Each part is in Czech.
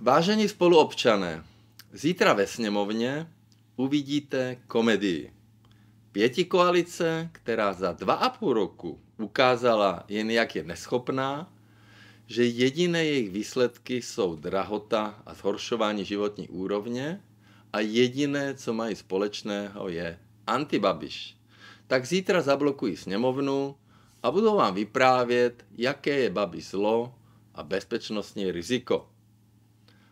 Vážení spoluobčané, zítra ve sněmovně uvidíte komedii. Pěti koalice, která za dva a půl roku ukázala jen jak je neschopná, že jediné jejich výsledky jsou drahota a zhoršování životní úrovně a jediné, co mají společného, je antibabiš. Tak zítra zablokují sněmovnu a budou vám vyprávět, jaké je babi zlo a bezpečnostní riziko.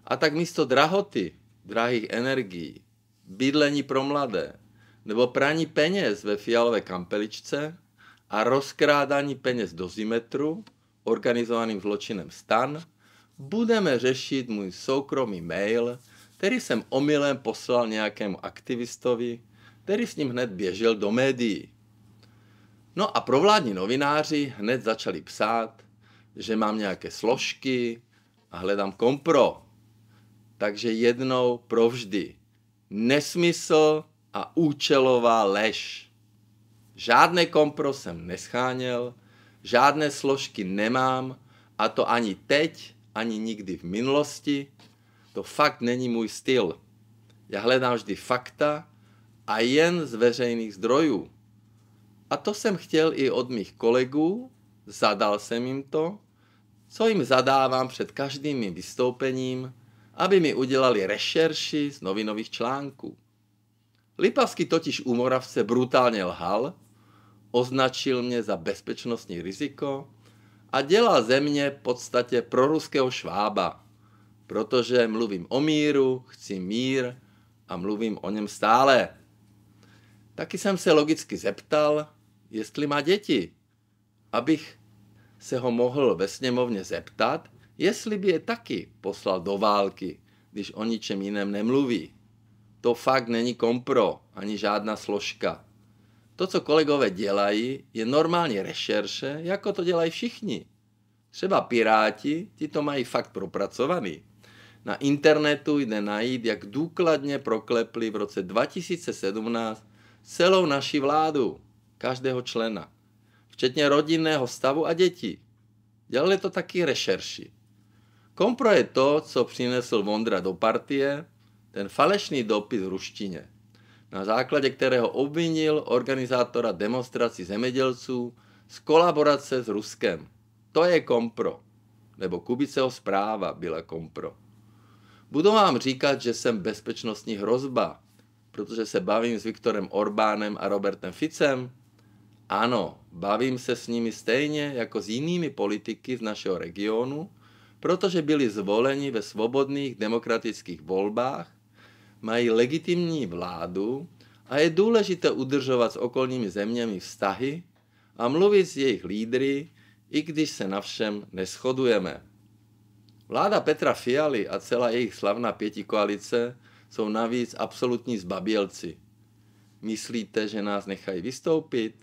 A tak místo drahoty, drahých energií, bydlení pro mladé, nebo praní peněz ve fialové kampeličce a rozkrádání peněz do zimetru organizovaným zločinem stan, budeme řešit můj soukromý mail, který jsem omylem poslal nějakému aktivistovi, který s ním hned běžel do médií. No a provládní novináři hned začali psát, že mám nějaké složky a hledám kompro. Takže jednou provždy. Nesmysl a účelová lež. Žádné kompro jsem nescháněl, žádné složky nemám, a to ani teď, ani nikdy v minulosti. To fakt není můj styl. Já hledám vždy fakta a jen z veřejných zdrojů. A to jsem chtěl i od mých kolegů, zadal jsem jim to, co jim zadávám před každým mým vystoupením – aby mi udělali rešerši z novinových článků. Lipavský totiž u Moravce brutálně lhal, označil mě za bezpečnostní riziko a dělá ze mě v podstatě proruského švába, protože mluvím o míru, chci mír a mluvím o něm stále. Taky jsem se logicky zeptal, jestli má děti, abych se ho mohl ve sněmovně zeptat, Jestli by je taky poslal do války, když o ničem jiném nemluví, to fakt není kompro, ani žádná složka. To, co kolegové dělají, je normální rešerše, jako to dělají všichni. Třeba piráti, ti to mají fakt propracovaný. Na internetu jde najít, jak důkladně proklepli v roce 2017 celou naši vládu, každého člena, včetně rodinného stavu a dětí. Dělali to taky rešerši. Kompro je to, co přinesl Vondra do partie, ten falešný dopis v ruštině, na základě kterého obvinil organizátora demonstrací zemědělců z kolaborace s Ruskem. To je Kompro. Nebo Kubiceho zpráva byla Kompro. Budu vám říkat, že jsem bezpečnostní hrozba, protože se bavím s Viktorem Orbánem a Robertem Ficem? Ano, bavím se s nimi stejně jako s jinými politiky z našeho regionu, protože byli zvoleni ve svobodných demokratických volbách, mají legitimní vládu a je důležité udržovat s okolními zeměmi vztahy a mluvit s jejich lídry, i když se na všem neschodujeme. Vláda Petra Fialy a celá jejich slavná pětikoalice jsou navíc absolutní zbabělci. Myslíte, že nás nechají vystoupit?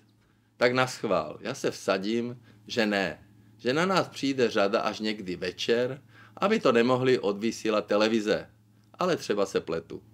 Tak naschvál, já se vsadím, že ne že na nás přijde řada až někdy večer, aby to nemohli odvysílat televize. Ale třeba se pletu.